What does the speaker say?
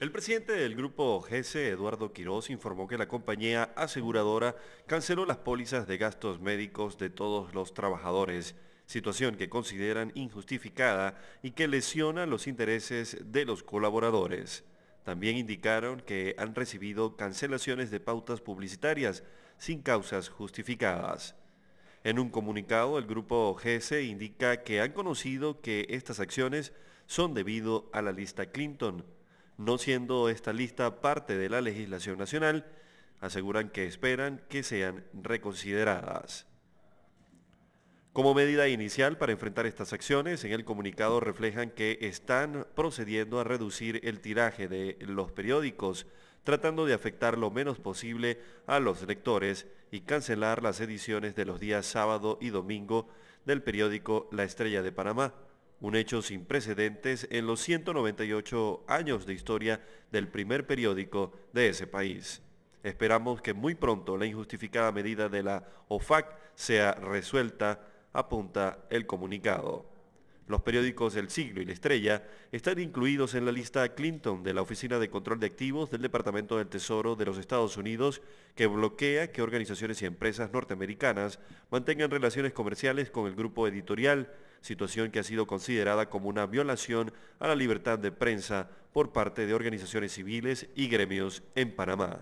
El presidente del grupo GC, Eduardo Quiroz, informó que la compañía aseguradora canceló las pólizas de gastos médicos de todos los trabajadores, situación que consideran injustificada y que lesiona los intereses de los colaboradores. También indicaron que han recibido cancelaciones de pautas publicitarias sin causas justificadas. En un comunicado, el grupo gs indica que han conocido que estas acciones son debido a la lista Clinton no siendo esta lista parte de la legislación nacional, aseguran que esperan que sean reconsideradas. Como medida inicial para enfrentar estas acciones, en el comunicado reflejan que están procediendo a reducir el tiraje de los periódicos, tratando de afectar lo menos posible a los lectores y cancelar las ediciones de los días sábado y domingo del periódico La Estrella de Panamá, un hecho sin precedentes en los 198 años de historia del primer periódico de ese país. Esperamos que muy pronto la injustificada medida de la OFAC sea resuelta, apunta el comunicado. Los periódicos El Siglo y La Estrella están incluidos en la lista Clinton de la Oficina de Control de Activos del Departamento del Tesoro de los Estados Unidos, que bloquea que organizaciones y empresas norteamericanas mantengan relaciones comerciales con el grupo editorial situación que ha sido considerada como una violación a la libertad de prensa por parte de organizaciones civiles y gremios en Panamá.